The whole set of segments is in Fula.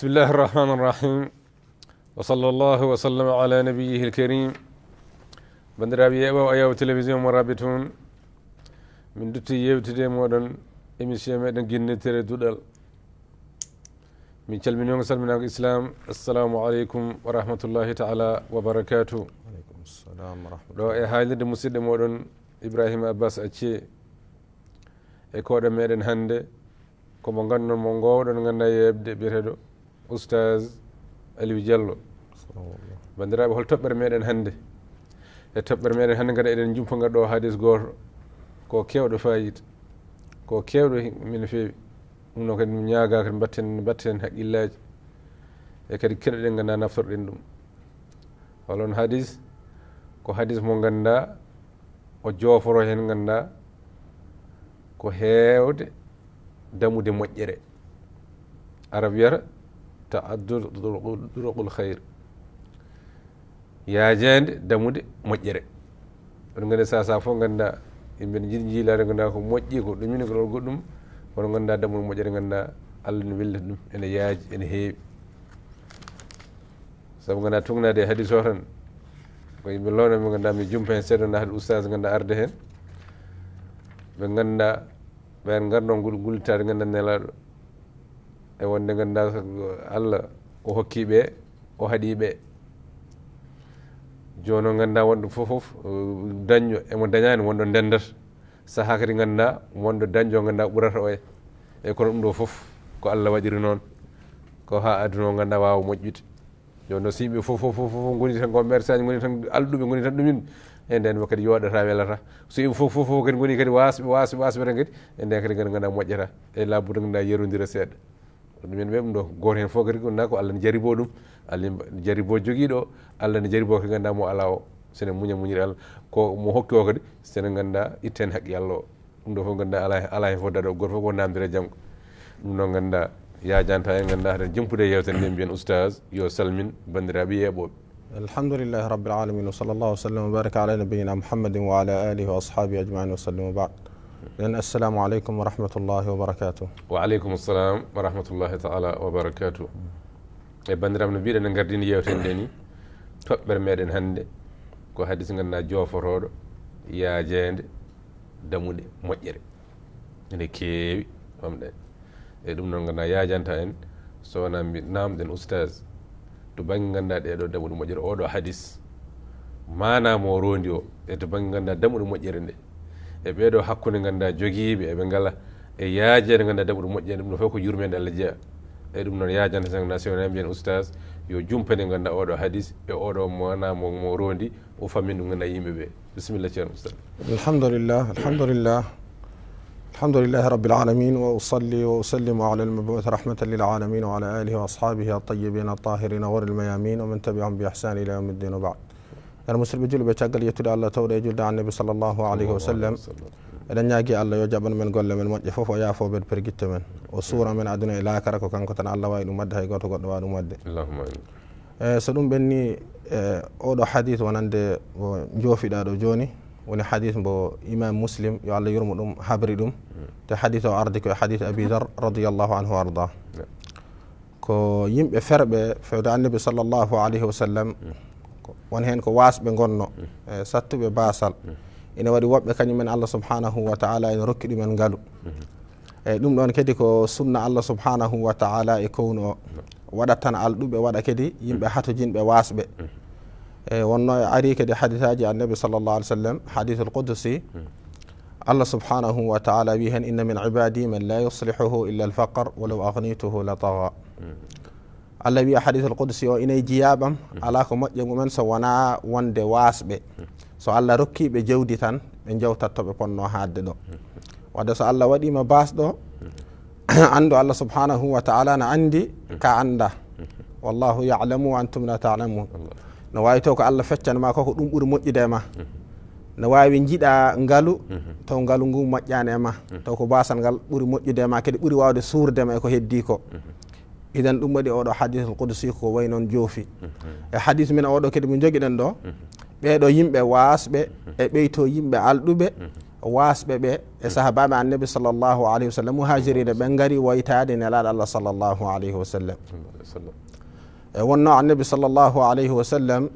بسم الله الرحمن الرحيم وصلى الله وسلم على نبيه الكريم بندرابي أبو أيو تلفزيون مرابطون من دوتي يوتي مودن إميشي مدن جنة تردودل من كلمة يوم سلمنا الإسلام السلام عليكم ورحمة الله تعالى وبركاته عليكم السلام ورحمة الله لو إحالي دي مسيد مودن إبراهيم أباس أتشي إكوة مدن هند كما غنن مونغو دن غنى يبدي بيرهدو oustage aliou diallo bandiraɓe hol toɓɓere meɗen hannde e toɓɓere meɗen hannde gada eɗen jumpogat ɗo haades goto ko kewɗo fayida ko kewɗo mino fewi ɗum noon kadi ñaaga kadi batten batten haqqillaji e kadi keɗoɗen ganda naftorɗen ɗum holon hadis ko hadis mo ganda o joforo hen ganda ko heewde damude moƴƴere arab wiyata taaddud duroqul hayr yaajande damude moƴƴere oɗo ganda sa sa fof ganda yimɓe ne jiɗi jiilade ganda ko moƴƴi ko ɗumini ko ɗon goɗɗum oɗo ganda damude moƴƴere ganda allah ne wellita ɗum ene yaaji ene heewi saabu ganda tugnade e hadis o tan ko yimɓe lowno ɓe ganda mi jumpa hen seeɗo nahade oustas ganda arde hen ɓe ganda ɓen gardo guɗo gullitade ganda nelaɗo e wonde ganda allah o hokkiɓe o haaɗiɓe joni o ganduɗa wonɗo fof foof daño emo dañani wonɗo ndendata saaha kadi ganduɗa wonɗo dañjo ganda ɓurata o e eyyi kono ɗum ɗo ko allah waɗiri noon ko ha aduna o ganduɗa wawa moƴƴude joni noon so yimɓe fof fof fof goni tan ko médecin ji goni tan alɗuɓe goni tan ɗumin e nden kadi yoɗata welata so yimɓe fof fof fof kadi goni kadi wasɓe wasɓe wasɓe tan kadi e nden kadi ganda moƴƴata e labbude ganduɗa yerodira seeɗa min ɓe ɗum ɗo goto hen fof kadi gonna ko allah ne jaribo ɗum allah jaribo joguiɗo allah ne jaribo ko ganduɗa mo ala o sene muña muñiri allah ko mo hokki o kadi sene ganduɗa itta hen haqqi allah o ɗum ɗo fof ganduɗa ala ala hen fof daɗo goto fof ko namdire janggo ɗum noon ganduɗa yajanta en ganduɗa haɗen jempude e yewtere nde mbiyen oustage yo salmin bandiraɓe yeɓoɓe alhamdulillahi rabbil alamin wa sallllahu wa sallam wa baraka ala nabiyina muhammadin wa ala alihi wa ashabihi ajmain wa sallim wa bad ɗen assalamu aleykum wa rahmatullahi wa barakatuh wa aleykum assalam wa rahmatullahi taala wa barakatuh e bandiram no mbiɗen e gardini yewten nde ni toɓɓere meɗen hannde ko haadis ganduɗa joforoɗo yaajeende damuɗe moƴƴere ene keewi pamɗen e ɗum noon ganduɗa yaajanta en sowona mbi namɗen oustas to banggue ganduɗa ɗeɗo damuɗe moƴƴere oɗo haadis manamo rondi o e to banggue ganduɗa damuɗe moƴƴere nde e ɓeɗo hakkude ganduɗa joguiɓe eɓe ngala e yaajede ganduɗa ɗum ɗo moƴƴani ɗum ɗo fof ko yurmede allah jeeya e ɗum noon yajanta sang national mbiyen oustage yo jumpane ganduɗa oɗo hadis e oɗo mona mo mo rondi o famin ɗum ganduɗa yimɓeɓe bisimilla ceerno oustage alhamdulillah alhamdulillah الحمد لله رب العالمين وأصلي وأسلم على المبعوث رحمة للعالمين وعلى آله وأصحابه الطيبين الطاهرين غر الميامين ومن تبعهم بإحسان إلى يوم الدين وبعد ان المسلم جل بيتقل يتدى على تورى جل عن النبي صلى الله عليه وسلم ان يجي الله يجاب من قل من مجفف فوف ويافو بل برقيت من وصورة من عدن إلى كركو كان قطن على وائل ومد هاي قطو قطو وائل ومد اللهم أمين سلوم بني أودو حديث ونند جوفي دارو جوني وني حديث بو إمام مسلم يعلى يرمدهم حبرهم تحديث أرضك حديث أبي ذر رضي الله عنه وأرضاه كو يم فرب فعد النبي صلى الله عليه وسلم مم. won hen ko wasɓe gonno sattuɓe basal ina waɗi woɓɓe kañumen allah subhanahu wa taala ene rokki ɗumen ngaalu eyyi ɗum ɗon kadi ko sunna allah subhanahu wa taala e kownu o waɗat tan alɗuɓe waɗa kadi yimɓe hatojinɓe wasɓe eyi wonno ari kadi hadisaji annabi sallllah alih w sallam hadith l qudsi allah subhanahu wa taala wi hen inna min ibadi man la yuslihuhu illa alfaqar walaw agnituhu la tawa allah wi hadis alqudsi o ina jiyaɓam mm. ala ko moƴƴe mumen so wona wonde wasɓe mm. so allah rokkiɓe jawdi tan ɓe jawtattoɓe ponno hadde ɗo wadde so allah waɗima basɗo mm. andu allah subhanahu wa taala na andi ka anda wallahu yalamu antum la talamun ne wawi taw ko allah feccanma koko ɗum ɓuuri moƴƴude ma ne wawi jiɗa ngaalu mm-hmm. taw ngaalu ngu moƴƴani e ma mm-hmm. taw ko basal ngal ɓuuri moƴƴude ma kadi ɓuuri wawde surdema e ko heddi ko mm-hmm. idan ɗum waɗi oɗo hadis alqudsi ko way noon joofi e hadis men oɗo kadi mo jogi ɗen ɗo ɓeɗo yimɓe wasɓe e ɓeyto yimɓe alɗuɓe wasɓe ɓe e sahabaɓe annabi sallllahu alayhi wa sallam muhajirine ɓen gari woytade nelaɗo allah sallllahu alayhi wa sallam e wonno annabi sallllahu alayhi wa sallam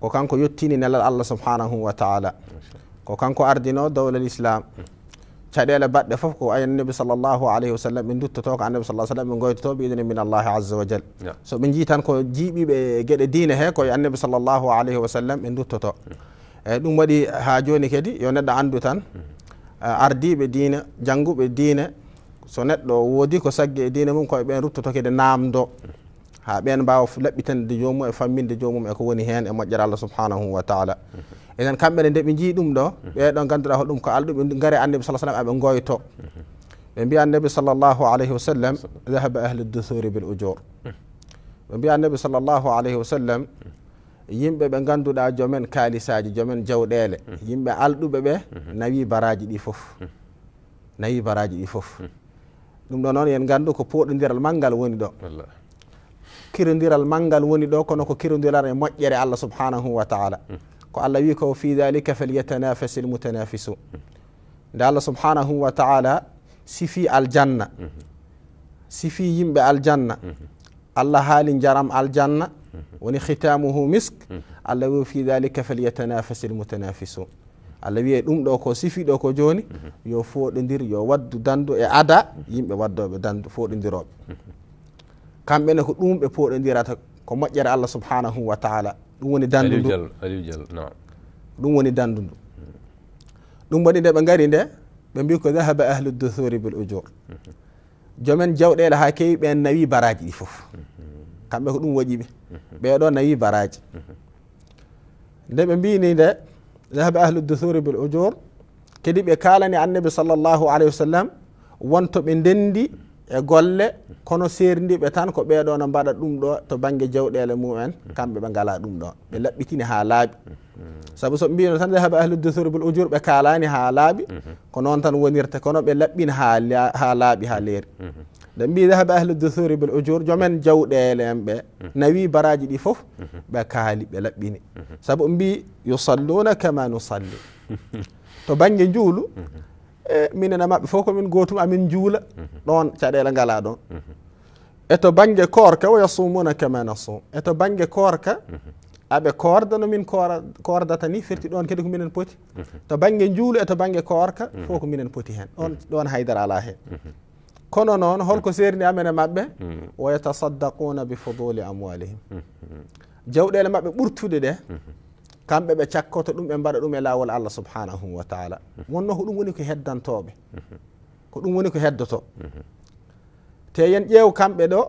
ko kanko yettini nelaɗo allah subhanahu wa taala ko kanko ardino dowlal islam شاريلا بعد فوقه أي النبي صلى الله عليه وسلم من دوت توك النبي صلى الله عليه وسلم من قوي توب إذن من الله عز وجل سو من جيت أنكو جيبي بجد الدين هيك أي النبي صلى الله عليه وسلم من دوت توك دوم بدي هاجوني كدي يوند عنده تان أردي بدين جنگو بدين سونت لو ودي كوسك دين ممكن بين روت توك إذا نام دو ha ɓen mbawa laɓɓitande jomum e famminde jomum eko woni hen e moƴƴere allah subhanahu wa taala enen kamɓene nde ɓe jii ɗum ɗo ɓeɗo ganduɗa hoɗum ko alɗum ɓe gaari annabi sa sallam aɓe goyto ɓe mbiya annabi sallllahu alayhi wa sallam dahaba ahlu duthuri bil ujour ɓe mbiya annabi sallllahu alayhi wa sallam yimɓe ɓe ganduɗa joomen kaalisaji joomen jawɗele yimɓe alɗuɓe ɓe nawi baraji ɗi foof nawi baraji ɗi foof ɗum ɗo noon yen gandu ko poɗodiral manggal woni ɗo kirodiral malngal woni ɗo kono ko kirodiral e moƴƴere allah subhanahu wa taala mm. ko allah wi ko fi dalika falyatanafas almutanafisu nde allah subhanahu wa taala sifi aljanna mm-hmm. sifi yimɓe aljanna mm-hmm. allah haali jaram aljanna mm-hmm. woni hitamuhu misk allah wi fi dalika falyatanafas almutanafisu allah wiye ɗum ɗo ko sifi ɗo ko joni yo foɗodir yo waddu dandu e ada yimɓe waddoɓe dandu foɗodiroɓe kamɓene ko ɗum ɓe poɗodirata ko moƴƴere allah subhanahu wa taala ɗum woni dandu ndu ɗum woni dandu ndu ɗum waɗi nde ɓe gari nde ɓe mbi ko dahaba ahlu duthuri bil ujour joomen jawɗele ha kewi ɓen nawi baraji ɗi foof kamɓe ko ɗum waɗiɓe ɓeɗo nawi baraji nde ɓe mbini nde dahaba ahlu duthuri bil ujour kadi ɓe kalani annabi sallllahu alayhi wa sallam wonto ɓe ndendi e golle kono serndi be tan ko ɓeɗo no mbaɗa dum do to banggue jawɗele mumen kambe be ngala dum do be labbitini ha laaɓi sabu so mbino tan haaɓe ahlud dusur bol ujur be kalaani ha laaɓi ko non tan wonirte kono be labbin ha ha laaɓi ha leeri nde mbi haaɓe ahlud dusur bel ujur joomen jawɗele en ɓe nawi baraji di fof be kaali be labbini sabu mbi yusalluna kama nusalli to bangi njulu Eh, minena maɓɓe fof komin gotum amin juula ɗon caɗele ngala ɗon e to banggue korka wo yasumuna kamana som e to banggue korka aɓe korda nomin kordata ni firti ɗon kadi ko minen pooti to banggue juulo e to banggue korka fof ko minen pooti hen ɗon ɗon haydara ala hen kono noon holko serni amen e maɓɓe wo yatasaddakuna bi fuduli amwalihim jawɗele maɓɓe ɓurtude ɗe kamɓe ɓe cakkoto ɗum ɓe mbaɗa ɗum e laawol allah subhanahu wa taala wonno ko ɗum woni ko heddantoɓe ko ɗum woni ko heddoto te yen ƴeew kamɓe ɗo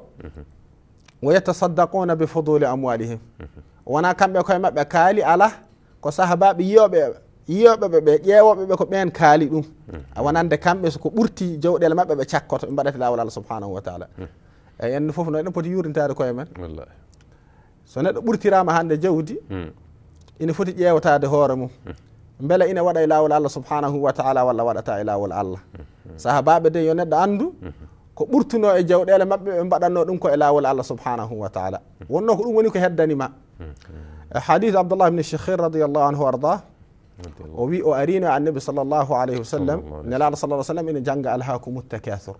wo yetasaddakuna bi fuduli amwalihim wona kamɓe koye maɓɓe kaali ala ko sahabaɓe yiyoɓe yiyoɓe ɓe ɓe ƴeewoɓeɓe ko ɓen kaali ɗum wonande kamɓe ko ɓurti jawɗele maɓɓe ɓe cakkoto ɓe mbaɗata laawol allah subhanahu wa taala eyi enne foof no eɗen poti yurdintade koye men so neɗɗo ɓurtirama hande jawdi mm. ina foti ƴeewataade hoore mum beela ina waɗa e laawol allah subhanahu wa taala walla waɗata e laawol allah sahabaɓe de yo neɗɗo anndu ko ɓurtuno e jawɗele maɓɓe ɓe mbaɗatno ɗum ko e laawol allah subhanahu wa taala wonno ko ɗum woni ko heddanima hadith abdoullah ibne chekhir radiallahu anhu ardah o wi o arino annabi sallllahu alayhi wa sallam nelaɗo sal sallam ene jannga alhakumu takathur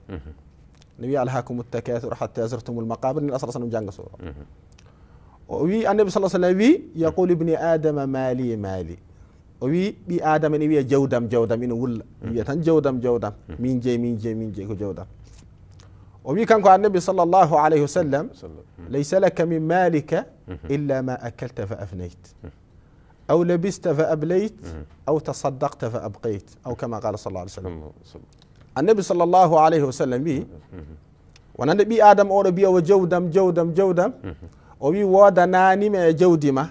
ne wiya alhakumu takathur hatta zirtumul maqabir nelaɗo sa sallam jannga sura وي النبي صلى الله عليه وسلم يقول ابن ادم مالي مالي وي بي ادم ني وي جودم جودم ان ول وي تن جودم جودم مين جي مين جي مين جي جودم وي كان النبي صلى الله عليه وسلم ليس لك من مالك الا ما اكلت فافنيت او لبست فابليت او تصدقت فابقيت او كما قال صلى الله عليه وسلم النبي صلى الله عليه وسلم بي بي ادم اور بي وجودم جودم جودم, جودم o wi woodanaanima e jawdi ma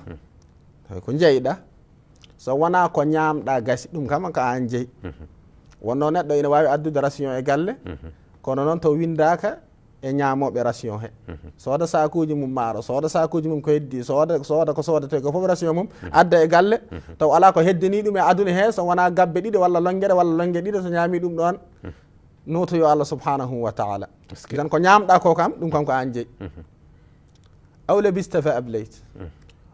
hmm. ko jeyɗa so wona ko ñamɗa gasi ɗum kama ko an jeeyi hmm. wonno neɗɗo ina wawi addude ration e galle hmm. kono noon to windaka e ñamoɓe ration he sooda sakuji mum maaro sooda sakuji mum ko heddi sooda sooda ko sodate ko foof ration mum adda e galle taw ala ko heddani ɗum e aduna he so wona gabbe ɗiɗi walla longuere walla longue ɗiɗi so ñami ɗum ɗon nuutoyo allah subhanahu wa taala tan ko ñamɗa ko kam ɗum kam ko an jeeyi awle bistafa ablayt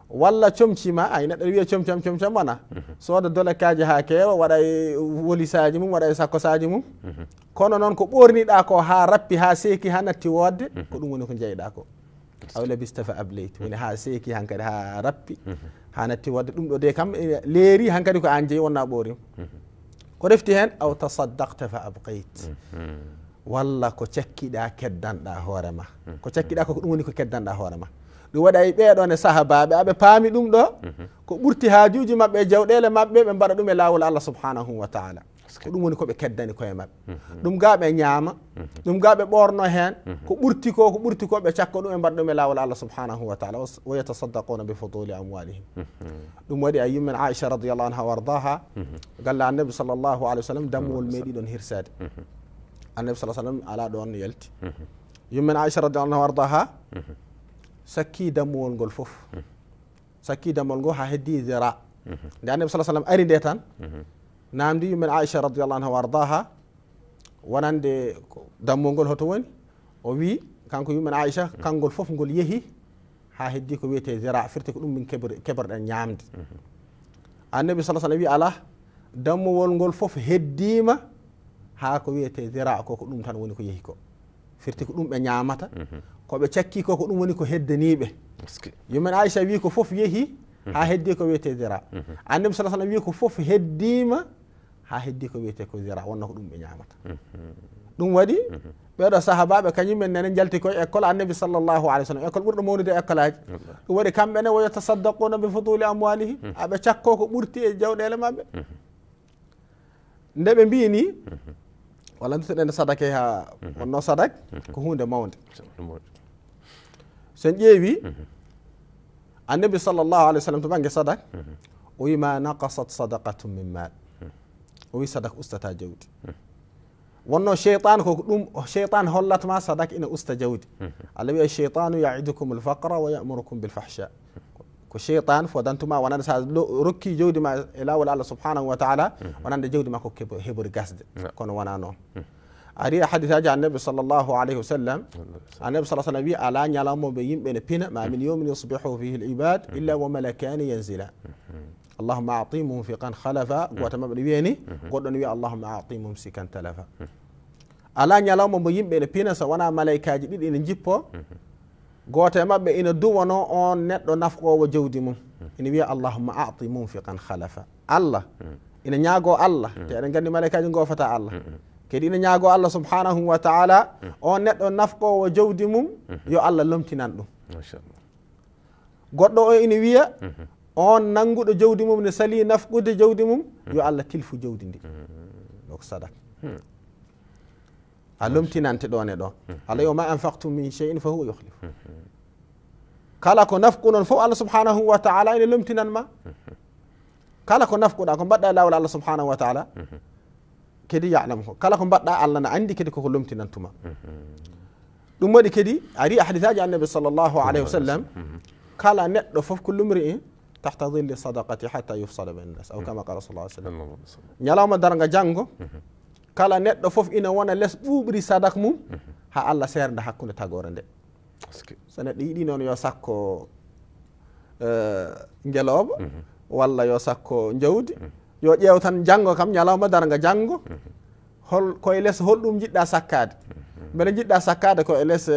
walla comcima ayinaɗa wiya comcam comcam wona sooda dole kaji ha kewa waɗay wolisaji mum waɗay sakko saji mum kono noon ko ɓorniɗa ko ha rappi ha seeki ha natti wodde ko ɗum woni ko jeyɗa ko awle bistafa ablayt woni ha seeki hankkadi ha rappi ha natti wodde ɗum ɗo de kam e, leeri hankkadi ko an jeeyi wonna ɓorim ko refti hen aw tasaddakta fa abqayt walla ko cakkiɗa keddanɗa hoorema ko cakkiɗa koko ɗum woni ko keddanɗa hoorema ɗum waɗa e ɓeɗon e sahabaɓe aɓe paami ɗum ɗo ko ɓurti haajuji maɓɓe e jawɗele maɓɓe ɓe mbaɗa ɗum e lawol allah subhanahu wa taala ko ɗum woni koɓe keddani koye maɓɓe ɗum ga ɓe ñaama ɗum ga ɓe ɓorno heen ko ɓurti ko ko ɓurti ko ɓe cakka ɗum e mbaɗa ɗum e lawol allah subhanahu wa taala wa yatasaddaquna bi fuduli amwalihim ɗum waɗi a yimmen aicha radiallahu anha wa ardaha galla annabi sallllahu alih w sallam dammuwol meeɗiɗon hirsede annabi sa sallam ala ɗon yalti yummen aicha radiallahu anha wa ardaha sakki dammuwol ngol fof mhm. sakki dammol ngo ha heddi dira mhm. nde annabi saa sallam ari nde tan mhm. namdi yumen aicha radiallahu anhu wa ardaha wonande dammuwol ngol hoto woni o wi kanko yumen aicha kanngol fof ngol yeehi ha heddi ko wiyete dira firti ko ɗum min keɓorɗen ñamde annabi saa sallam wi ala dammuwol ngol fof heddima ha ko wiyete dira ko ko ɗum tan woni ko yehi ko mm -hmm. firti ko ɗum ɓe ñamata mhm. ko ɓe cakki ko ko ɗum woni ko heddaniɓe yummen aicha wi ko foof yeehi mhm. ha heddi ko wiyete zira mhm. andim sala sallam wi ko foof heddima ha heddi ko wiyete ko zira wonno ko ɗum ɓe ñamata ɗum waɗi ɓeɗo sahabaɓe kañumen nene jalti koye école annabi sallllahu alih w sallam école ɓurɗo mawnude école aji ɗum waɗi kamɓene wo yatasaddakuna bi fuduli amwalihim aɓe cakko ko ɓurti e jawɗele mabɓe nde ɓe mbini ولكن أنا سادكها ونو سادك كهون الموند سن جيبي النبي صلى الله عليه وسلم تبان جسادك وما نقصت صدقة من مال وي صدق أستا جود ونو شيطان هو شيطان هلت ما صدق إن أستا جود الذي الشيطان يعدكم الفقر ويأمركم بالفحشاء كشيطان فدانتما وانا ركي جودي ما الى ولا الله سبحانه وتعالى وانا جودي ما كو هبر قصد كون وانا نو اري حديث اجى النبي صلى الله عليه وسلم النبي صلى الله عليه وسلم على يعلم بين بين ما من يوم يصبح فيه العباد الا وملكان ينزلا اللهم اعطيهم منفقا خلفا وتم بيني قدن اللهم اعطيهم ممسكا تلفا على يعلم بين بين سوانا ملائكه جديد ان جيبو goto e maɓɓe ina duwano on neɗɗo nafqowo jawdi mum hmm. ina wiya allahuma ati munfiqan halafa allah hmm. ina ñaago allah hmm. te eɗen gandi malaikaji gofata allah kadi ina ñaago allah subhanahu wa taala on neɗɗo nafqowo jawdi mum yo allah lomtinan ɗum goɗɗo o ina wiya on nanguɗo jawdi mum ne sali nafqude jawdi mum yo allah tilfu jawdi ndi donc sadaka علمتي نانت دوني دو هل يوم ما أنفقت من شيء فهو يخلف كالاكو نفقون فو الله سبحانه وتعالى إن لمتي نان ما كالاكو نفقون أكو بدأ لولا الله سبحانه وتعالى كدي يعلمه كالاكو بدأ الله عندي كدي كو لمتي نانتما دوما دي كدي عري أحدثاج عن النبي صلى الله عليه وسلم قال أن فو كل مرئ تحت ظل صدقتي حتى يفصل بين الناس أو كما قال صلى الله عليه وسلم يلا ما درنجا جانجو kala neɗɗo fof ina wona less ɓuɓri sadak mum ha allah serde hakkude tagore nde so neɗɗo yiɗi noon yo sakko e, gueloba walla yo sakko jawdi yo ƴeew tan janggo kam ñalawma daranga janggo hol koye less holɗum jiɗɗa sakkade beele jiɗɗa sakkade koye less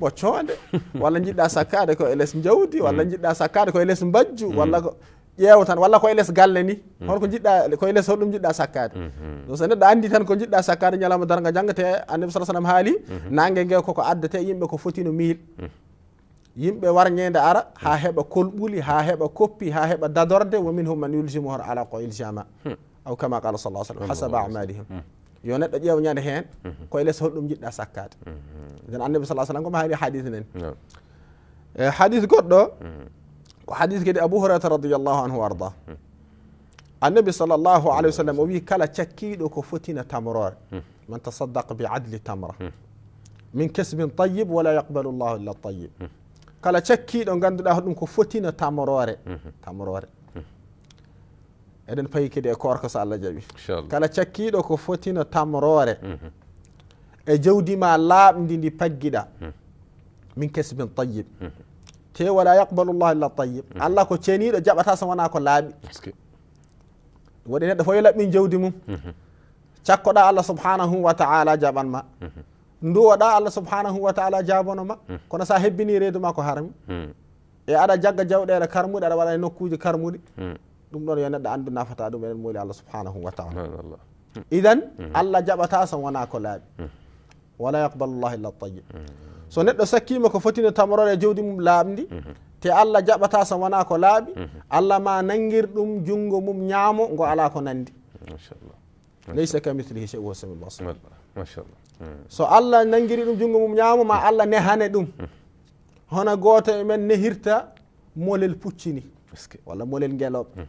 ɓoccode e, walla jiɗɗa sakkade koye less jawdi walla mm. jiɗɗa sakkade koye less mbajju mm. walla ƴeewa tan walla koye less galle ni hmm. holko jiɗɗa koye less holɗum jiɗɗa sakkade donc hmm, hmm. so neɗɗo andi tan ko jiɗɗa sakkade ñalawma daraga jangate annabi sa sallam haali nangue ngue koko addate yimɓe ko fotino mil yimɓe war ñede ara ha heɓa kolɓuli ha heɓa koppi ha heɓa dadorde wo min hum man yulsimuhor ala ko iljama aw kama qala sa sallam hasaba amalihim yo neɗɗo ƴeew ñande hen koye less holɗum jiɗɗa sakkade den annabi sa sallam komi haali hadise nani eh, hadise goɗɗo وحديث كده أبو هريرة رضي الله عنه وأرضاه النبي صلى الله عليه وسلم وبي كلا تكيد وكفتنا تمرار من تصدق بعدل تمرة من كسب طيب ولا يقبل الله إلا الطيب كلا تكيد ونقند أهل كفتنا تمرار تمرار eɗen payi كده أكوارك سأل allah jaaɓi kala cakkiɗo ko fotina tamrore e jawdi ma laaɓdi ndi paggiɗa min kesbin te wala yaqbalu llahu illa tayyib allah ko ceniɗo jaɓata so wona ko laaɓi waɗi neɗɗo fof yo laɓɓin jawdi mum cakkoɗa allah subhanahu wa taala jaɓanma duwoɗa allah subhanahu wa taala jabonoma kono sa hebbini reedu ma ko harmi e aɗa jagga jawɗele karmuɗe aɗa waɗa e nokkuji karmuɗi ɗum ɗon yo neɗɗo anndu nafata ɗum eɗen mooli allah subhanahu wa taala idan allah jaɓata so wona ko laaɓi wala yaqbalu llah illa tayyib so neɗɗo sakkima ko fotino tamorore e jawdi mum laaɓdi mhm. te allah jaɓata so wona ko laaɓi mhm. allah ma nangir ɗum junngo mum ñaamo ngo ala ko nanndi mm, laysa kamitlihi sheu wasamil basar mm. so allah nangiri ɗum junngo mum ñaamo ma allah nehane ɗum mm. hono gooto e men nehirta molel puccini walla molel ngeloɓe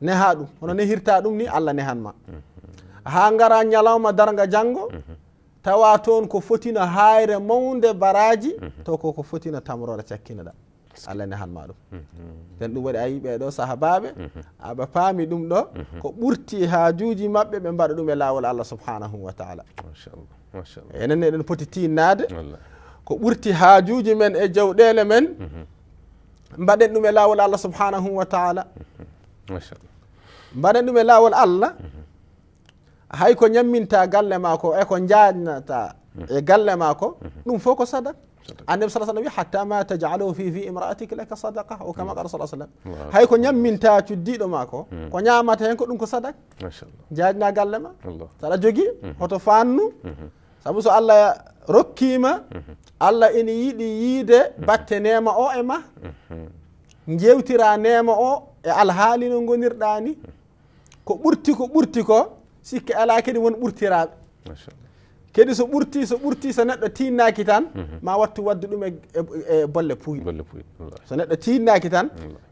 neha ɗum hono nehirta ɗum ni allah nehanma ha gara ñalawma daranga janngo tawa toon ko fotina hayre mawde baraji mhm. taw koko fotina tamrore cakkina ɗa allah ne hanma ɗum nden mhm. ɗum waɗi a yiɓe ɗo sahabaɓe aɓa mhm. paami ɗum ɗo ko ɓurti hajuji mabɓe ɓe mbaɗa ɗum e lawol allah subhanahu wa taala enen eɗen poti tinnade ko ɓurti hajuji men e jawɗele men mbaɗen ɗum e lawol allah subhanahu wa taala mbaɗen ɗum e lawol allah hay ko ñamminta galle mako eko jaata e galle mako ɗum fof ko sadak annabi saa sallm wi hatta ma tajaalahu fi fi imraatiki laka sadaka o kama qara saa sallam hay ko ñamminta cuddiɗo ma mm. ko ko ñamata hen ko ɗum ko sadak jaadina galle ma saɗa jogui mm-hmm. hoto fannu mm-hmm. saabu so allah rokkima mm-hmm. allah ene yiɗi yiide batte nema o e ma jewtira nema o e alhaali no gonirɗani ko ɓurti ko ɓurti ko سيك على كده ون أرتي راد ما شاء الله كده سو أرتي سو أرتي سنة تين ناكتان ما وقت وقت دلهم بلة بوي بلة بوي سنة تين ناكتان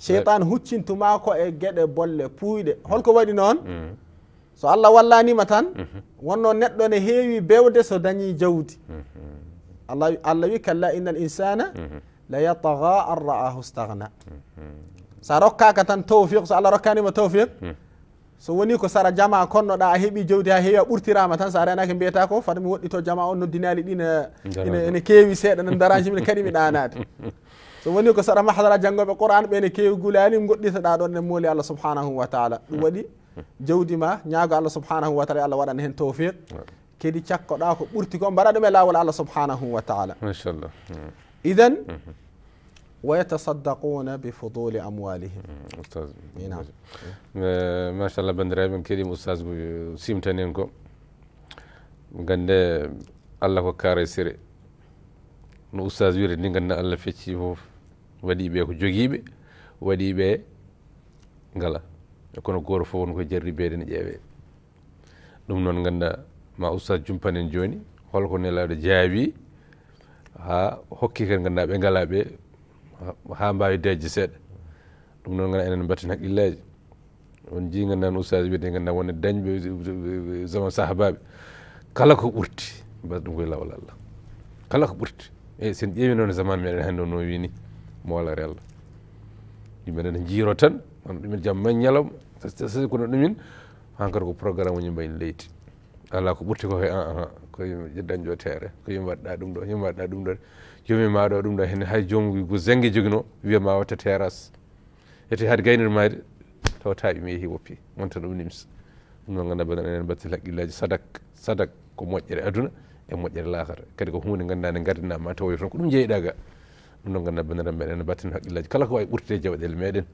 شيطان هتشين تما كو جد بلة بوي ده هل كوايد نون سو الله والله ني متان ون نون نت دون هي بيود سو دني جودي الله الله يكلا إن الإنسان لا يطغى الرأه استغنى سرقة كتن توفيق سأل ركاني ما so woni ko sara jama konnoɗa da hebi jawdi ha heewi burtirama tan sa aranaki mbiyata ko fata mi to jama on noddinali din ene ene kewi seeda nan darajimi min kadi mi ɗanade so woni ko sara mahadara janggoɓe qouran ɓe ne keewi gulani goɗɗitoɗa don ne moli allah subhanahu wa taala ɗum wadi jawdi ma nyaago allah subhanahu wa taala allah wadan hen tawfiq kadi cakkoɗa ko ɓurti ko mbaɗa ɗum e lawol allah subhanahu wa taala ma sha allah idan ويتصدقون بفضول أموالهمماشاءالله بندرايم كيديم أستاذ سيمتنينكو غند الله كو كاري سيري no oustage wiri ni ganduɗa allah fecci foof waɗiɓe ko joguiɓe waɗiɓe ngala e kono goto fof woni ko jarribede ne ƴeewe ɗum noon ganduɗa ma oustage jumpanen joni holko nelaɗo jaawi ha hokki kadi ganduɗa ɓe ngalaɓe ha mbawi dejje seeɗa ɗum noon gana enen mbatten haqqilleji on jiigal nan oustage wiyete ganda wonde dañɓe zaman sahabaɓe kala ko ɓurti mbaɗa ɗum koye lawol allah kala ko ɓurti eyi sen ƴeewi noon e zaman meɗen hannde o no wi ni moolare allah yimɓeɗe ne jiiro tan wona ɗumen jaam man ñalawma sasi kono ɗumen hankkata ko programme uji mbayni leydi ala ko ɓurti ko koye an an koye dañƴo terrain ko yimɓe waɗɗa ɗum ɗo yimɓe waɗɗa ɗum ɗo joomi maɗo ɗum ɗo hen hay joomi go zengue joguino wiya ma watta terras ete haade gaynir maade taw taaɓi mi yeehi woppi wonta ɗum nims ɗum ɗon ganda baɗanen batte laqqillaji sadak sadak ko moƴƴere aduna e moƴƴere lakata kadi ko hunde ganduda nde gardinama tawa tan ko ɗum jeeyiɗa ga ɗum ɗon ganda bandiran meɗen batten haqqillaji kala ko ay ɓurtide jawɗele meɗen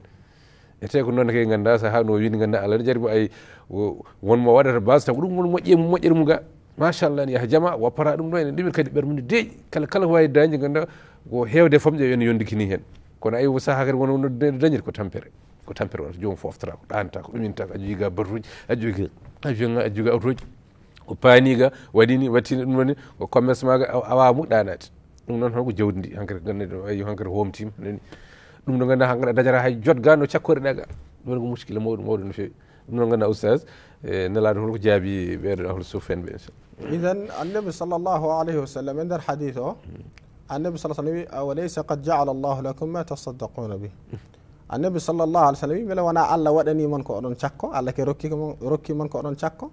ete ko noonne kay ganduda saaha no wini ganduda alaa ne jaari bo ay wonmo waɗata base tan ko ɗum woni moƴƴe moƴƴere mum ga machallah en yaha jama woppara ɗum ɗo ene ɗumin kadi ɓermude deeƴi kala kala wawi dañde ganda ko hewde famƴe ene yondikini hen kono ayi saha kadi won wonode dañiri ko tampere ko tampere wonata jomum foftata ko ɗanta ko ɗuminta a joguiga baruji a jogui avion ga a jogui autoji ko paaniga waɗini wattini ɗum ɗoni ko commerce maga awa muɗɗanade ɗum noon hanko jawdi ndi hankkadi ganndeɗo ayi hankkadi homtima nani ɗum ɗo ganduɗa hankkadi a dañata hay jot ga no cakkoreɗa ga ɗumwoni ko muskilla mawɗum mawɗum no fewi ɗum noon ganduɗa oustage nelade holko jaabi ɓeɗo hol sof en ɓe inchallah إذا النبي صلى الله عليه وسلم عند الحديث النبي صلى الله عليه وسلم أوليس قد جعل الله لكم ما تصدقون به النبي صلى الله عليه وسلم يقول وانا الله ودني من كورن شاكو على ركي من كورن شاكو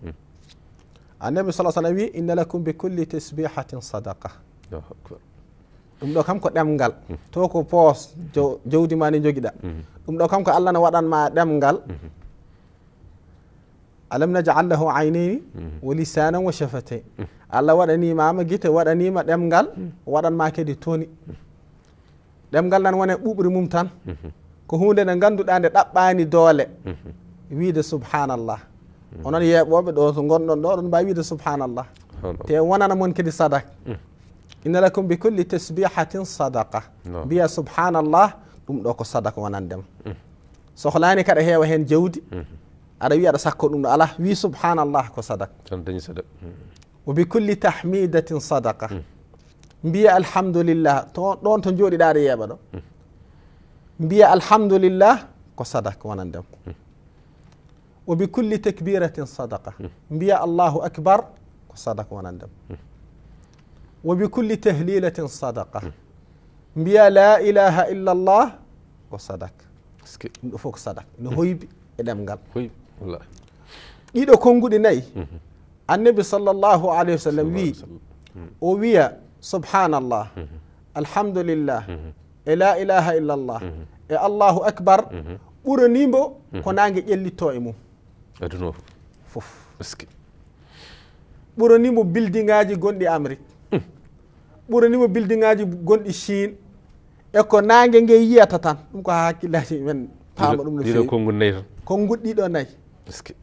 النبي صلى الله عليه وسلم إن لكم بكل تسبيحة صدقة um do kam ko demgal to ko pos jo jowdi mani jogida um do kam ko alla na wadan ma demgal alam najal lahu aynayni mm-hmm. wa lisanan wa shafatain allah waɗanimama guite waɗanima ɗemgal mm-hmm. waɗanma kadi toni ɗemgal nan wone ɓuɓri mum tan mm-hmm. ko hunde nde ganduɗa nde ɗaɓɓani doole wiide subhanallah onon yeɓoɓe ɗo to gonɗon ɗo ɗon mbawi wiide subhanallah te wonana moon kadi sadak inna lakum bi culli tasbihatin sadaqa mbiya subhanallah ɗum ɗo ko sadaka wonandema sohlani kaɗa heewa hen jawdi أربي أرى سكون الله وي سبحان الله كصدق وبكل تحميدة صدقة بيا الحمد لله دون تنجوري داري يا بدو بيا الحمد لله كصدق ونندم وبكل تكبيرة صدقة بيا الله أكبر كصدق ونندم وبكل تهليلة صدقة بيا لا إله إلا الله وصدق فوق صدق نهيب إدم قال هويب. ɗiɗo konnguɗi nayi annabi sallallahu alaihi wasallam wi o wiya subhanallah alhamdulillah e la ilaha illallah e allahu acbar nimbo ko nangue ƴellitto e mum aduna o fof ɓuranimo nimbo aji gonɗi amérique ɓuranimo nimbo aji gonɗi chine e ko nangue nge yiyata tan ɗum ko ha hakkillaji men paama ɗum no fewi konngu nayi tan konnguɗ ɗiɗo nayyi piske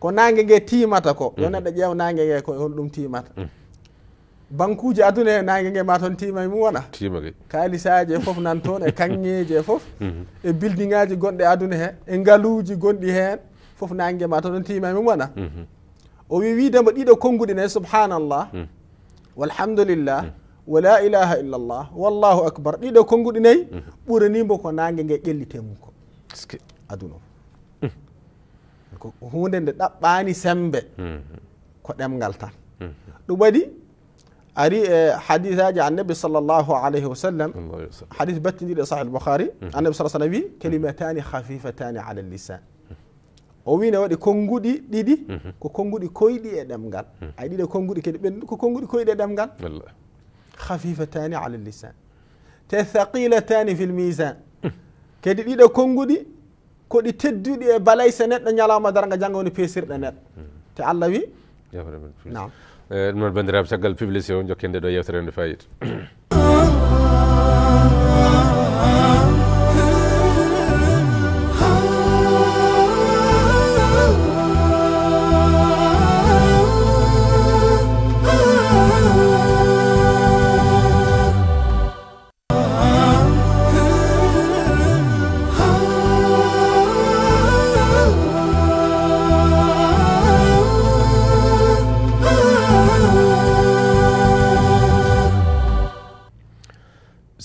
ko nangue nge timata ko mhm. yo neɗɗo ƴeew nangue nge ko e hon ɗum timata mm. banque uji aduna e nangue nge ma toon tima e mum wona tima ge kalisaji mhm. e foof nan toon e kangeji e foof e building aji gonɗe aduna he e ngaluji gonɗi hen foof nangue nge ma toon on tima e mum wona mhm. o wi widemo ɗiɗo konnguɗine subhanallah mm. walhamdulillah mm. wala ilaha illallah wallahu akbar ɗiɗo konnguɗinayyi ɓuranimo ko nangue nge ƴellite mum ko aduna o ko hunde nde dabbani sembe ko ɗemgal tan du badi ari e hadis annabi sallallahu alaihi wasallam sallam batti de sahih bukhari annabi sa sallam wi kalimatani hafifatani ala lisan o wi ne wadi kongudi didi ko kongudi koydi e ɗemgal ay didi kongudi kedi ben ko kongudi koydi e ɗemgal hafifatani ala lisan ta thaqilatani fi lmisan kadi ɗiɗo konnguɗi ko ɗi tedduɗi e balayse neɗɗo ñalawma dara nga janngo woni peesirɗe neɗɗo te allah wi nam ɗum noon bandiraɓe caggal publicé o jokkende ɗo yewtere nde fayida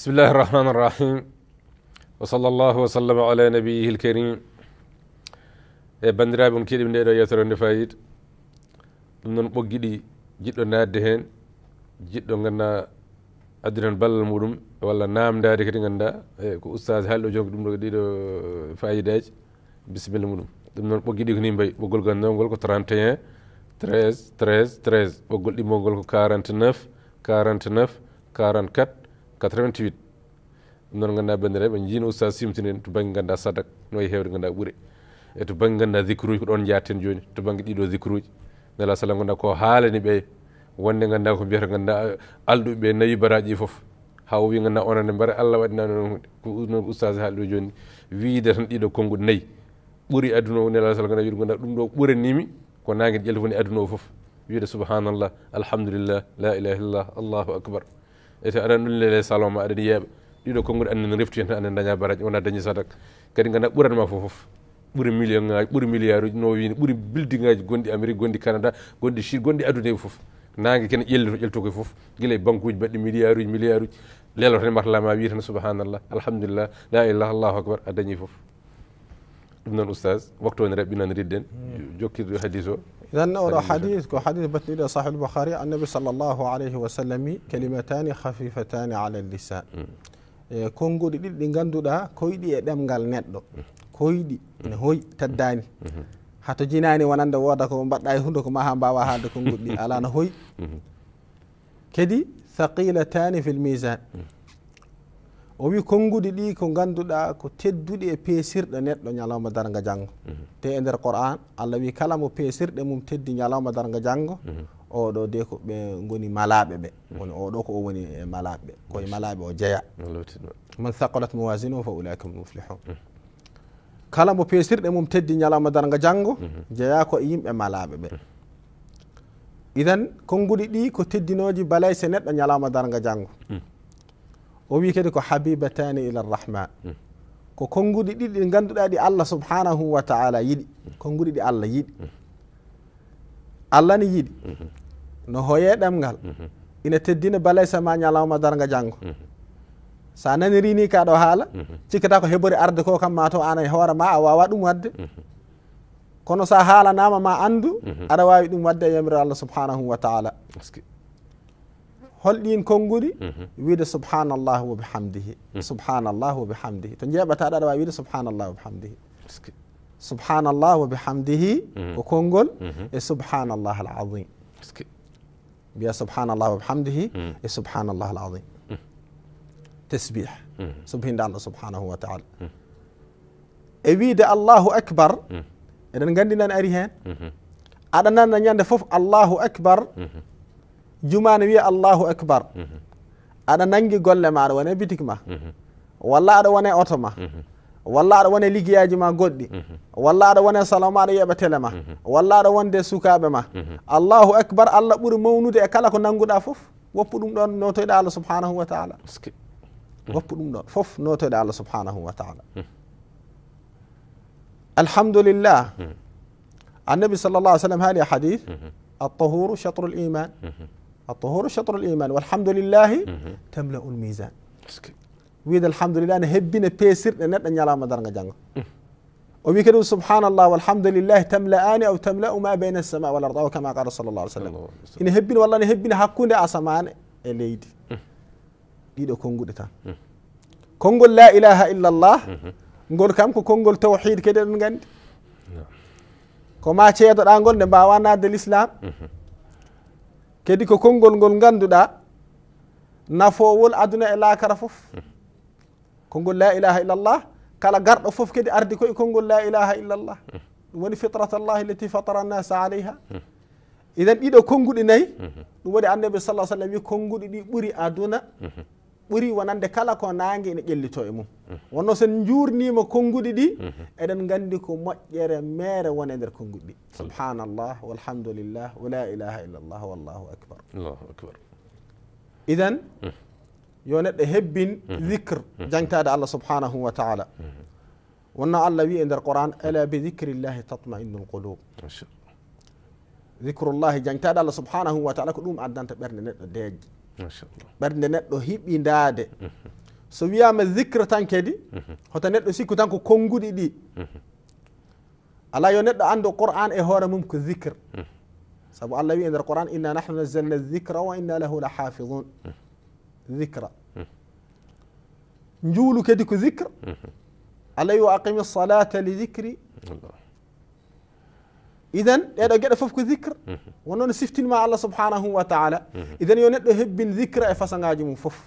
بسم الله الرحمن الرحيم وصلى الله وسلم على نبيه الكريم e bandiraɓe on keeɗi ndeɗo yewtere nde fayid ɗum noon ɓoggi ɗi jiɗɗo nadde heen jiɗɗo ganda addi tan ballal muɗum walla namdade kadi ganda e ko oustage haali ɗo jonko ɗum ɗo ɗiɗo fayidaji bisimilla muɗum ɗum noon ɓoggi ɗi ko ni mbayi ɓoggol gandogol ko 31 13 13 13 ɓoggol ɗimmol ngol ko 49 49 44 88 ɗum noon ganduɗa bandiraɓe jiino oustad simtinen to banggue ganduɗa sadak no wayi hewde ganduɗa ɓuure e to banggue ganduɗa zicre uji ko ɗon jaaten joni to banggue ɗiɗo zicre uji nala salam ganduɗa ko haalani ɓeye wonde ganduɗa ko mbiyata ganduɗa alɗuɓeɓe nawi baraji ɗi foof ha o wi ganduɗa onande mbare allah waɗi nanon hunde ko noon oustad haaliɗo joni wiide tan ɗiɗo konngude nayyi ɓuuri aduna o nelaa sal ganduɗa wiide ganduɗa ɗum ɗo ɓuranimi ko nangue ɗe ƴeltowoni aduna o foof wiide subhanallah alhamdulillah la ilaha illallah allahu akbar eto aɗa ɗum lele salon ma aɗani yeeɓa ɗiɗo konngoɗe annen reftuhen tan anen daña baraji wona dañi sadaka kadi ngana ɓurat ma fofof ɓuri million ŋaji ɓuri milliard uji no wiine ɓuri building ŋaji gonɗi amérique gonɗi canada gonɗi chine gonɗi adunaye fof nangue kene ƴellito ƴelto koye fof guila e banque uji mbaɗɗi milliard uji milliard uji lelo tan e matalama wi tan subahanallah alhamdulillah la ilaha allahu akbar a dañi fof ابن الاستاذ وقت وين ربنا نريد جوكر حديثه اذا نرى حديث حديث بث الى صاحب البخاري عن النبي صلى الله عليه وسلم كلمتان خفيفتان على اللسان كون غودي دي دي غاندودا كويدي ادم غال نيدو كويدي ان هوي تداني حتى جيناني وناندا ودا كو مبدا اي هوندو كو ما هام باوا هاد كون غودي على ان هوي كدي ثقيلتان في الميزان o wi konnguɗi ɗi ko ngannduɗa ko tedduɗi e peesirɗe neɗɗo ñalawma darga janngo mhm. te e nder qur'an allah wi kala mo peesirɗe mum teddi ñalawma darga janngo mhm. oɗo de ko ɓe ngoni malaɓe ɓe mhm. woni oɗo ko o woni e malaɓe ɓe koye malaɓe o jeeya man thaqalat mowasine o fa ulaikum muflihun kala mo peesirɗe mum teddi ñalawma darga janngo jeeya ko e yimɓe malaɓe ɓe idan konnguɗi ɗi ko teddinoji balay se neɗɗo ñalawma darga janngo o wi kadi ko habibatani ila rrahma mm. ko konnguɗi ɗiɗi ɗi ngannduɗaa ɗi allah subhanahu wa taala yiɗi mm. konnguɗi ɗi allah yiɗi mm. allah ni yiɗi mm-hmm. no hoyee ɗemngal mm-hmm. ina teddina balaysa ma ñalawma darga janngo mm-hmm. so a naniri ni ka ɗo haala cikkata ko hebori arde ko kam ma taw ana e hoore ma a wawa ɗum wadde kono so a haalanama ma anndu aɗa wawi ɗum wadde e yamiro allah subhanahu wa taala holɗin konngudi wiide subhanallahu wa bihamdihi subhanallahu wa bihamdihi to jeeɓata ɗaɗa wawi wiide subhanallahu wa bihamdihi subhanallah wa bihamdihi ko konngol e subhanallah al adim mbiya subhanallah wa bihamdihi e subhanallah al adim tesbih subhinde allah subhanahu wa taala e wiide allahu acbar eɗen nganndi nan ari heen aɗa nanna ñannde fof allahu acbar juma ne wiya allahu acbar aɗa nangi golle ma aɗa wone bitik ma walla aɗa wone oto ma walla aɗa wone liggeyaji ma goɗɗi walla aɗa wone salon ma aɗa yeɓa télé ma walla aɗa wonde sukaɓe ma allahu acbar allah ɓuuri mawnude e kala ko nanguɗa foof woppu ɗum ɗon notoyɗa allah subhanahu wa taala woppu ɗum ɗon fof notoyɗa allah subhanahu wa taala alhamdulillah annabi sallallah alih w sallam haali hadith altahuru chatre l iman atahuru chatre liman walhamdulillahi tamlau lmisan wiide alhamdulillah ne hebbine peesirɗe neɗɗo ñalawma darga janga o wi kadi subhanallah walhamdulillahi tamlaani aw tamlau ma beyne sama wal ard aw kama qala sallallah alih sallam ine hebbine walla ne hebbine hakkude asamane e leydi ɗiɗo konnguɗe tan konngol la ilaha illa llah ngol kam ko konngol tawhid kadi eɗen nganndi koma ceedoɗa ngol nde mbawa nadde l'islam mm -hmm. kadi ko konngol ngol ngannduɗaa nafoowol aduna e laakara fof konngol la ilaha illallah kala garɗo fof kadi ardi koye konngol la ilaha illallah ɗum waɗi fitratallahi lati fatara nnasa aleyha iden ɗiɗo konnguɗi nayi ɗum waɗi annabi sa sallam wi konnguɗi ɗi ɓuri aduna ɓuri wonande kala ko nangue ene ƴellito e mum wonno sen jurnima konguɗi ɗi eɗen gandi ko moƴƴere mere won e nder konguɗi ɗi subhanallah walhamdulillah wa la ilaha illallah wallahu akbar idan mm. yo neɗɗo hebbin dicre mm-hmm. mm-hmm. jangtade allah subhanahu wa taala mm-hmm. wonno allah wi e nder quran ala bi dicrillahi tatmainu lqulub dicrullahi jangtade allah subhanahu wa taala ko ɗum addanta ɓerde neɗɗo dejji ɓernde neɗɗo hiɓɓidade so wiyama zicre tan kadi hoto neɗɗo sikku tan ko konnguɗi ɗi ala yo neɗɗo anndu qur'an e hoore mum ko zicre sabu allah wi e nder qur'an inna nahnu nazzalna zicra wa inna lahu la hafidun zicra njuulu kadi ko zicre allah wi wa aqimi salata li zicri إذا إذا جاء فوق ذكر ونون سفتين مع الله سبحانه وتعالى إذا يونت هبن ذكر فسنجاج مفف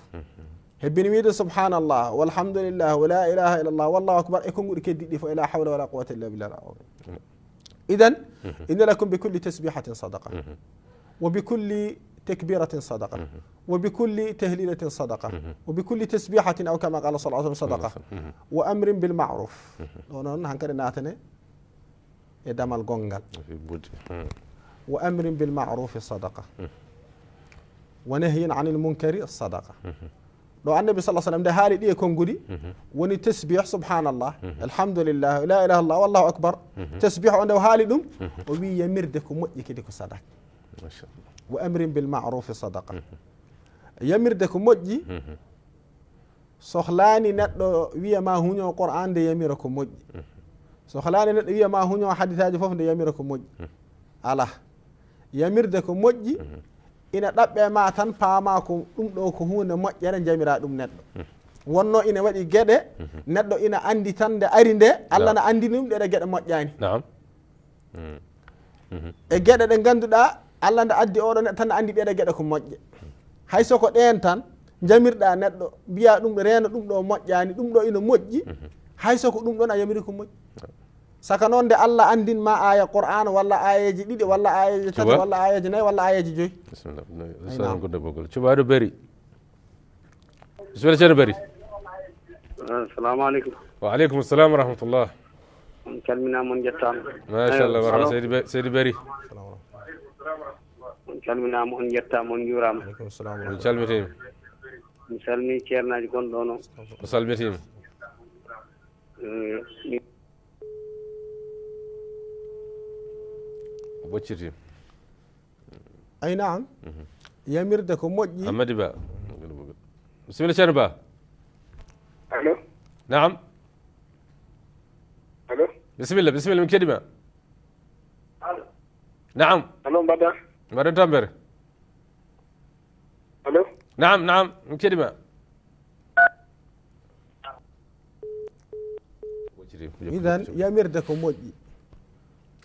هب ميد سبحان الله والحمد لله ولا إله إلا الله والله أكبر إكون قد كدي فلا حول ولا قوة إلا بالله إذا إن لكم بكل تسبيحة صدقة وبكل تكبيرة صدقة وبكل تهليلة صدقة وبكل تسبيحة أو كما قال صلى الله عليه وسلم صدقة وأمر بالمعروف إدمال جونجل وأمر بالمعروف الصدقة ونهي عن المنكر الصدقة لو النبي صلى الله عليه وسلم ده هالي دي يكون قدي ونتسبيح سبحان الله الحمد لله لا إله إلا الله والله أكبر تسبيح عنده هالي دم وبي يمر دكم مؤيك ديك صدق وأمر بالمعروف صدقة يمر دكم مؤي سخلاني نتلو ويا ما هنو القرآن دي يمركم مؤي so halaani neɗɗo wiya ma huño hadisaji foof nde yamira ko moƴƴi hmm. ala yamirde ko moƴƴi hmm. ina ɗaɓɓe ma tan paama ko ɗum ɗo ko hunde moƴƴere jamira ɗum neɗɗo hmm. wonno ina waɗi gueɗe neɗɗo ina andi tan nde ari nde allah no andini ɗum ɗeɗe gueɗe moƴƴani e gueɗe ɗe ganduɗa allah nde addi oɗo neɗɗo tan ne andi ɗeɗe gueɗe ko moƴƴe haysoko ɗen tan jamirɗa neɗɗo mbiya ɗum reena ɗum ɗo moƴƴani ɗum ɗo ina moƴƴi haysoko ɗum ɗon a yamiri ko moƴƴi saka noon allah andin ma aya qur'an walla ayeji ɗiɗi walla ayeji tati walla ayeji nayyi walla ayeji joyyi bisimillah ko debogol cubaɗo bari bisimilla ceerno bari assalamu aleykum wa aleykum salam wa rahmatullah on calminama on jettama machallah wara seydi seydi bari on calminama on jettama on juurama on calmitima mi salmi ceernaji gonɗon o o salmitima ɓoccirti ay naam yamirde ko moƴƴi hammadi ba bisimilla ceerno ba allo naam allo bisimilla bisimilla min keɗima naam allo mbaɗɗa mbaɗon tampere allo naam naam min keɗima idan yamirde ko moƴƴi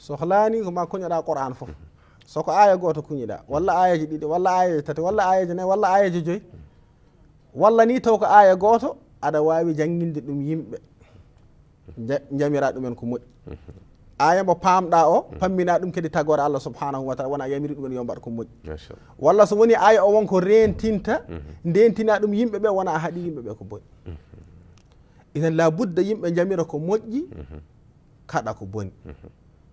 sohlani koma kuñoɗa qouran foof soko aya goto kuñiɗa walla ayaji ɗiɗi walla ayaji tati walla ayaji nayyi walla ayaji joyyi walla ni taw ko aya goto aɗa wawi jangguinde ɗum yimɓe jamira ɗumen ko moƴƴi aya mo pamɗa o pammina ɗum kadi tagore allah subhanahu wa taala wona yamiri ɗumen yo mbaɗa ko moƴƴi walla so woni aya o wonko rentinta mhm. ndentina ɗum yimɓeɓe wona haaɗi yimɓeɓe ko boni mhm. iten labudda yimɓe jamira ko moƴƴi mhm. kaɗa ko boni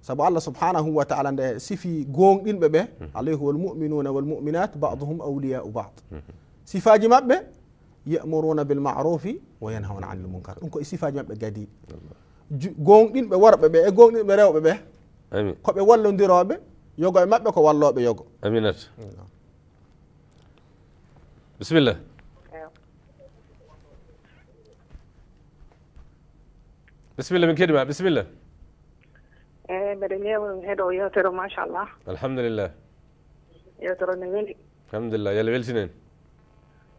سبو الله سبحانه وتعالى سيفي جون إن ببه مم. عليه هو المؤمنون والمؤمنات بعضهم أولياء بعض سيفاج مبه يأمرون بالمعروف وينهون عن المنكر إنكو سيفاج مبه جديد جون إن بورب ببه جون إن بريو ببه أمين كبه ولن دي رابه يوغو مبه كو والله بيوغو أمينات نعم. بسم الله بسم الله من كلمة بسم الله آه، مرنياوي من هدو يا ترى ما شاء الله الحمد لله يا ترى نميني الحمد لله يا اللي بيل سنين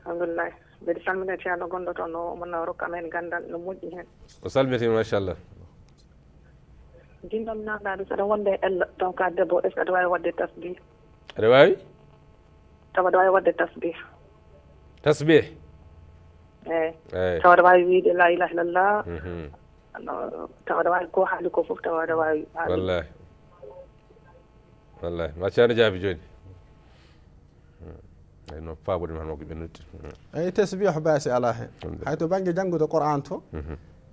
الحمد لله بدي يا من اتشان لغندو تونو من روك امين غندا نموت جهن وسلمتي ما شاء الله جيندو منا دارو سنو وان دي ال دونك ادبو اسك ادوائي ودي تسبيح ادوائي تبا دوائي ودي تسبيح تسبيح ايه ايه تبا دوائي ويد لا اله الا الله تغدوا كو حالكو فوق تغدوا والله والله ما كان جاب جوني eno faaɓude ma hanmo ko ɓennude eyi tesbih baasi ala hen hay to banggue janggude qouran to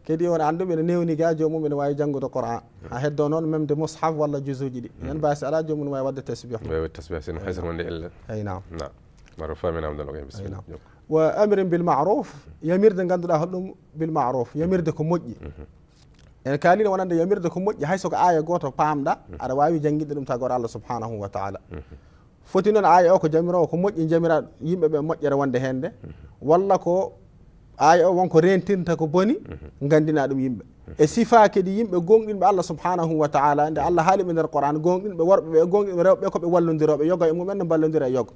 kadi on anndum ene newni ga jomum ene wawi janngude qouran ha heddo noon memde mushaf walla jusuji ɗi yan basi ala jomum ne wawi wadde tasbih wawi wadde tasbih sino haysata wonde elle eyi nam na maro faminamdanokoe bisimilla وامر بالمعروف yamirde ganduɗa holɗum bil maruf yamirde ko moƴƴi en kalino wonande yamirde ko moƴƴi hay soko aya goto paamɗa aɗa wawi jangguide ɗum tagore allah subhanahu wa taala foti noon aya o ko jamirowo ko moƴƴi jamira yimɓeɓe moƴƴere wonde hen nde walla ko aya o wonko rentinta ko boni gandina ɗum yimɓe e sifa kadi yimɓe gonɗinɓe allah subhanahu wa taala nde allah haaliɓe nder qouran gonɗinɓe worɓeɓe gonɗinɓe rewɓe koɓe wallodiroɓe yoga e mumen no ballodira e yoga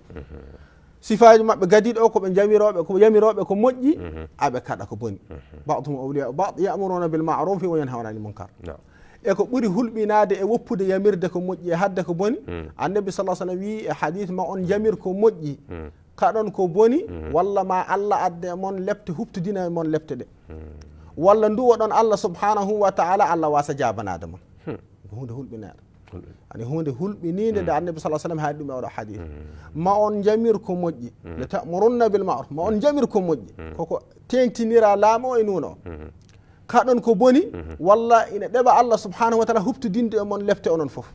sifaji maɓɓe gadiɗo o koɓe jamiroɓe ko yamiroɓe ko moƴƴi mhm. aɓe kaɗa ko boni mhm. badum awliya bad yamuruna bil maruf wayanha anani munkar e ko ɓuuri hulɓinade e woppude yamirde ko moƴƴi e hadde ko boni hmm. annabi sa alah sallam wi e hadit ma on jamir ko moƴƴi hmm. kaɗon ko boni hmm. walla ma allah adde mon lefte huftudina e mon lefte ɗe walla nduwaɗon allah subhanahu wa taala allah wasa jabanade mon ko hunde hulɓinaɗe ani hunde hulɓininde nde mm. annabi sa sallam haadi ɗum e oɗo hadis mm. ma on jamir ko moƴƴi mm. nde tamurunna bil maruf ma on jamir ko moƴƴi koko tentinira laamo e nuuno kaɗon ko boni walla ina ɗeɓa allah subhanahu wa taala huɓtidinde e moon lefte onon fof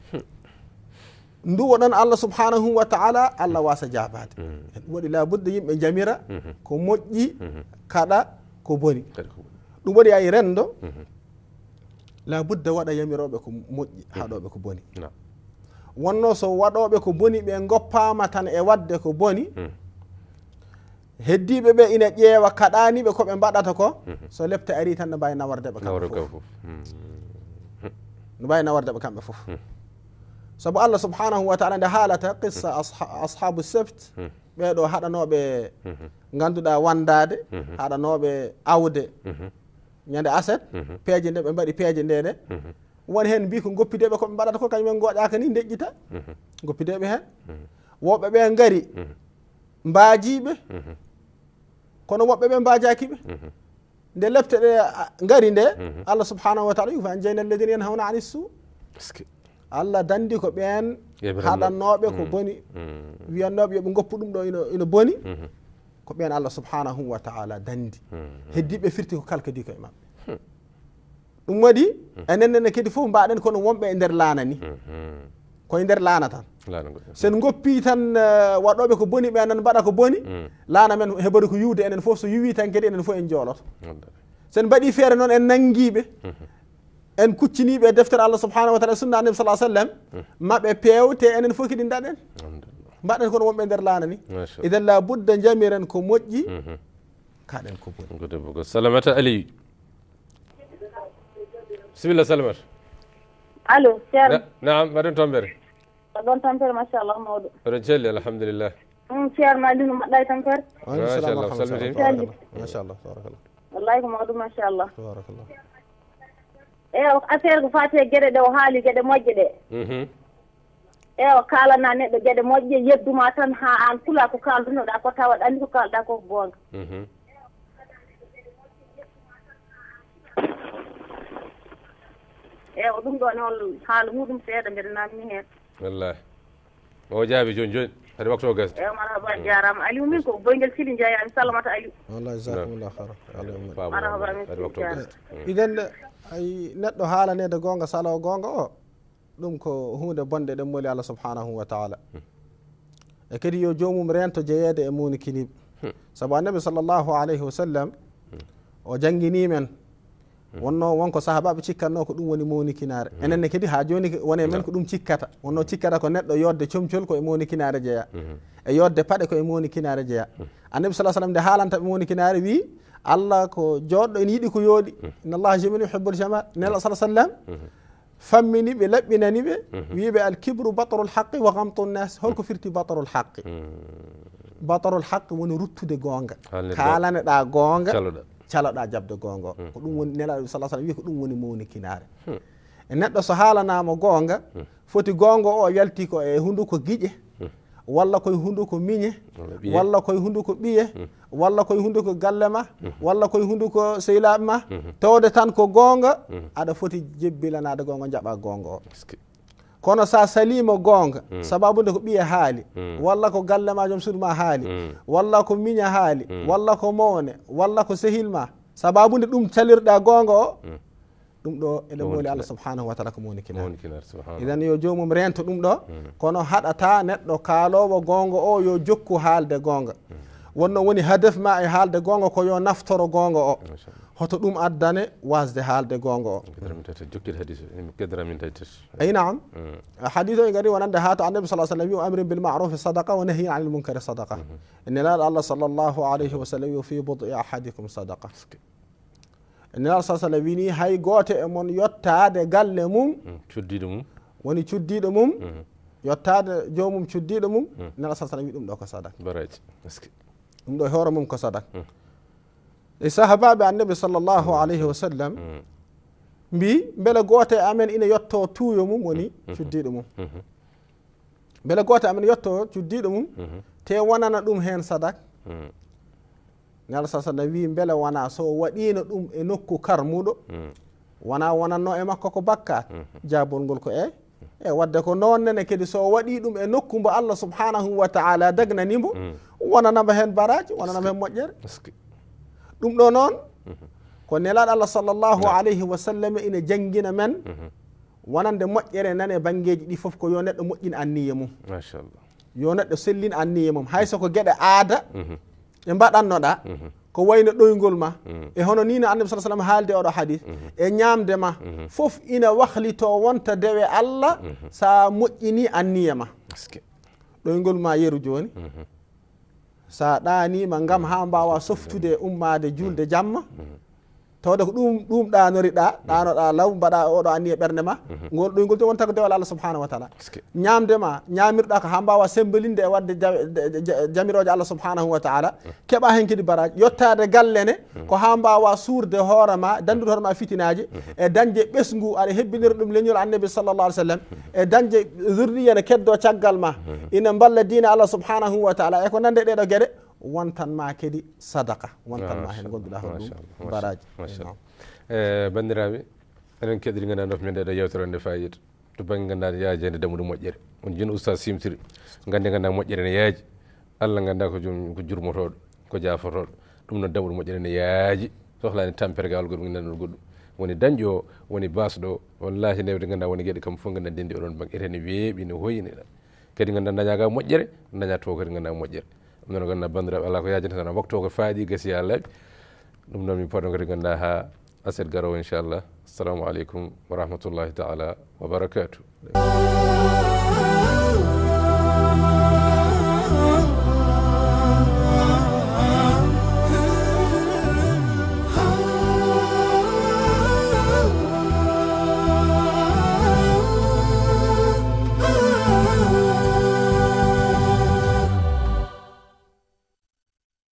nduwa ɗon allah subhanahu wa taala allah wasa jabade ɗum waɗi labudde yimɓe jamira mm-hmm. ko moƴƴi mm-hmm. kaɗa ko boni ɗum waɗi ayi rendo mm-hmm. labudda waɗa yamiroɓe ko moƴƴi haɗoɓe ko boni wonno so waɗoɓe ko boni ɓe goppama tan e wadde ko boni heddiɓe ɓe ina ƴeewa kaɗaniɓe koɓe mbaɗata ko so lepte ari tan ne mbawi nawardeɓe kamɓe fof ne mbawi nawardeɓe kamɓe fof saabu allah subhanahu wa taala nde haalata qissa ashabu sept ɓeɗo haɗanoɓe ganduɗa wandade haɗanoɓe awde ñande aset peeje nde ɓe mbaɗi peeje ndene won hen mbi ko goppideɓe koɓe mbaɗata ko kañumen gooƴaka ni deƴƴita goppideɓe hen woɓɓe ɓe gaari mbaajiɓe kono woɓɓe ɓe mbajakiɓe nde lefte ɗe gari nde allah subhanahu wa taala yufan an jeyna alladine yan hawna ani suu allah dandi ko ɓen haɗannoɓe ko boni wiyannoɓe yooɓe goppu ɗum ɗo ina boni ko ɓen allah subhanahu wa taala dandi heddiɓe firti ko kalkadi koye mabɓe ɗum enen enennene kedi fof mbaɗen kono wonɓe e nder laana ni koye nder laana tan sen goppi tan waɗoɓe ko boni be nan bada ko boni laana men heɓori ko yiwde enen fof so yiwi tan kadi enen fof en jooloto sen badi fere non en nanngiɓe en kucciniɓe e deftere allah subhanahu wa taala sunna nabi sallallahu alaihi wasallam mabbe pewte enen fof kadi daɗen mbaɗen kono wonɓe nder laana ni idan la budda jamiran ko moƴƴi kaden ko boni gode debbo salamata ali bisimilla salmat allo ceerna naam mbaɗen tombere ɗon tampere machallah mawɗo mbaɗen celli alhamdulillah ceerna ndino mbaɗɗa e tampere machallah salmitim celli machallah wallahi ko mawɗo machallah ewa affaire ko fati e gueɗe ɗe o haali gueɗe moƴƴe ɗe mhm. ewa kalana neɗɗo gueɗe moƴƴe yedduma tan ha an kula ko kaldunoɗa ko tawaɗa andi ko kalɗa ko ko bonga mhm. ايه ودم دون هول حال مو دم سيدا جرنا منه والله هو جابي جون جون هذا وقت هو قصد ايه مرحبا جارم علي ومنكم بنجل سيلين جاي يعني سلامة علي والله جزاكم الله خير علي مرحبا منكم اذا ay neɗɗo haalanede gonga salawo gonga o ɗum ko hunde bonde ɗen moli allah subhanahu wa taala e kadi yo jomum rento jeeyede e muni kiniɓe saabu annabi sallllahu alayhi wa sallam o janginimen Mm. wonno wonko sahabaɓe cikkatno ko ɗum woni monikinare mm. enenne kadi ha joni wone men ko ɗum cikkata wonno cikkata ko neɗɗo yodde comcol koye monikinare jeeya mm-hmm. e yodde paɗe koye monikinare jeeya mm. annabi sa sallam nde haalantaɓe monikinare wi allah ko joɗɗo ene yiiɗi ko yooɗi inna llaha jemini hubbol jamal nelo sa sallam famminiɓe laɓɓinaniɓe mm-hmm. wiɓe alkibru batarul haqi wa gamtu nnas holko firti batarul haqi batarul haqi woni ruttude gonga kalaneɗa gonga caloɗa jabde goonga o hmm. ko ɗum woni nelaɗo sa sallm wiya ko ɗum woni mawni kinaare hmm. e neɗɗo so haalanama goonga hmm. foti goonga o yalti ko e hunde ko giƴe walla koye hunde ko miñe walla koye hunde ko ɓiye walla koye hunde ko galle ma walla koye hunde ko sehilaɓe ma tawde tan ko goonga aɗa foti jebbilanade goonga jaɓa goonga o kono sa salima gonga mm. sababude ko ɓiye haali mm. walla ko galle majom suudma haali mm. walla ko miña haali mm. walla ko mawne walla ko sehilma sababude ɗum calirɗa gonga o mm. ɗum ɗo ene mooli allah subhanahu wa taala ko mowni kina iden yo jomum rento ɗum ɗo mm. kono haɗata neɗɗo kaalowo gonga o yo jokku haalde gonga mm. wonno woni hadef ma e haalde gonga ko yo naftoro gonga o Mashallah. هتو دوم أدنه واس دهال ده غانغو. كدر من تجس جكير حديث كدر من تجس. أي نعم. حديثه يعني وانا ده هات عن النبي صلى الله عليه وسلم يو أمر بالمعروف الصدقة ونهي عن المنكر الصدقة. إن لا الله صلى الله عليه وسلم في بضع أحدكم صدقة. إن الله صلى الله عليه وسلم هاي قوت من يتعا ده قال لهم تشدي لهم وني تشدي لهم يتعا جوم تشدي لهم إن الله صلى الله عليه وسلم دوك صدقة. برايت. ام دو هورم كصدقة. e sahabaɓe annabi sallllahu alayhi wa sallam mm -hmm. mbi beele goto e amen ina yetto tuuyo mum woni mm-hmm. cuddiɗo mum mm-hmm. beele goto amen yetto cuddiɗo mum mm-hmm. te wonana ɗum hen sadak mm -hmm. nel sasana wi beele wona so waɗino ɗum e nokku kar muɗo mm -hmm. wona wonanno e makko ko bakka mm -hmm. jabol ngol ko e e wadde ko noonnene kadi so waɗi ɗum e nokku mbo allah subhanahu wa taala dagnanimbo mm -hmm. wonanamo hen baraji wonanamo hen moƴƴere ɗum ɗo noon mhm. ko nelaɗo allah sall llahu alayhi wa sallam ina jangina men mhm. wonande moƴƴere nane bangeji ɗi foof ko yo neɗɗo moƴƴina anniye mum yo neɗɗo sellina anniye mum hayso ko gueɗe aada mhm. e mbaɗannoɗa ko wayno ɗoygol ma e hono nino annabi sa sallam haalde oɗo hadis e ñamde ma foof ina wahlito wonta dewe allah sa moƴƴini anniye ma ɗoygol ma yeru joni sa ɗanima gam ha mbawa softude ummade julde jamma tawde ko ɗum ɗum ɗanoriɗa mm. ɗanoɗa law mbaɗa oɗo anni e ɓerde ma mm-hmm. gol ɗoygol to wonta ko dewal allah subhanahu wa taala ñamdema ñamirɗa ko ha mbawa sembolinde e wadde jamiroje allah subhanahu wa taala mm-hmm. keeɓa hen kadi baraji yettade galle ne mm-hmm. ko ha mbawa suurde hoorema dandude hoorema fitinaji e dañde ɓesgu aɗa hebbinira ɗum leñol annabi sallallah alih w sallam e dañde zurriya ne keddo caggal ma ina mballa dina allah subhanahu wa taala eko nande ɗeɗo gueɗe wontanma kadi sadaka wontanma hen gonduɗa ho ɗum baraji eh, bandiraɓe enen keɗiri ganduɗa nofmede ɗo yewtere nde fayida to banggue ganduɗa yaaji ende dammuɗo moƴƴere won jeune oustad simtiri gandi ganduɗa moƴƴere ne yaaji allah ganduɗa ko jum ko jurmotoɗo ko jafotoɗo ɗum noon dammuɗo moƴƴere ne yaaji sohlani tampere gawal goɗɗum nanɗon goɗɗum woni dañƴo o woni basɗo o wallahi nde ganduɗa woni gueɗe kam foof ganduɗa dendi oɗon bangue etene weeɓi ne hoyine kadi ganduɗa dañaga moƴƴere dañato kadi ganduɗa moƴƴere ɗum noon ganduɗa bandiraɓe ala ko yajata tan waktu o ko faaɗi gasi ha laaɓi ɗum noon min potno kadi ganduɗa ha aset garowo inchallah assalamu aleykum wa rahmatullahi taala wa barakatuh